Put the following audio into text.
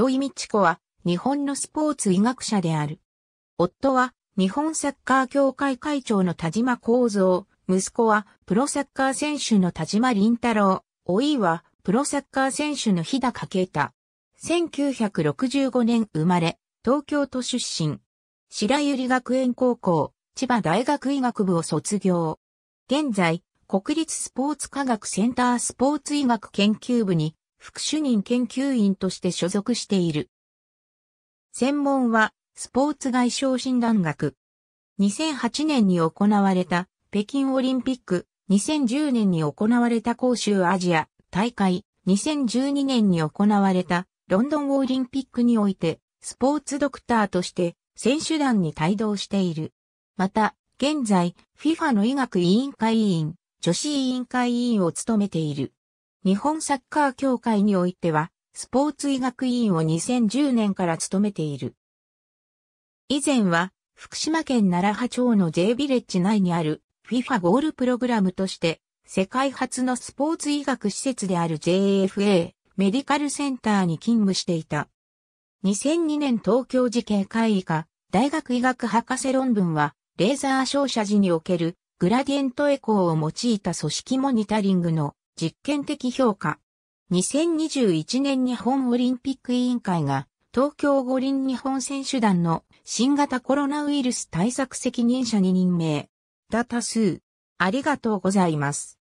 土井美子は日本のスポーツ医学者である。夫は日本サッカー協会会長の田島幸三、息子はプロサッカー選手の田島林太郎、老いはプロサッカー選手の日高啓太。1965年生まれ、東京都出身。白百合学園高校、千葉大学医学部を卒業。現在、国立スポーツ科学センタースポーツ医学研究部に副主任研究員として所属している。専門は、スポーツ外傷診断学。2008年に行われた北京オリンピック、2010年に行われた杭州アジア大会、2012年に行われたロンドンオリンピックにおいて、スポーツドクターとして選手団に帯同している。また、現在、FIFA の医学委員会委員、女子委員会委員を務めている。日本サッカー協会においては、スポーツ医学委員を2010年から務めている。以前は、福島県奈良波町の J ビレッジ内にある FIFA ゴールプログラムとして、世界初のスポーツ医学施設である JFA メディカルセンターに勤務していた。2002年東京事件会議科大学医学博士論文は、レーザー照射時におけるグラディエントエコーを用いた組織モニタリングの実験的評価。2021年日本オリンピック委員会が東京五輪日本選手団の新型コロナウイルス対策責任者に任命。だ多数。ありがとうございます。